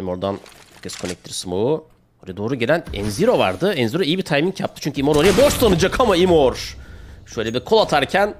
Imor'dan kes connector smoke'u. Oraya doğru gelen Enziro vardı. Enziro iyi bir timing yaptı çünkü Imor oraya boş tanıyacak ama Imor. Şöyle bir kol atarken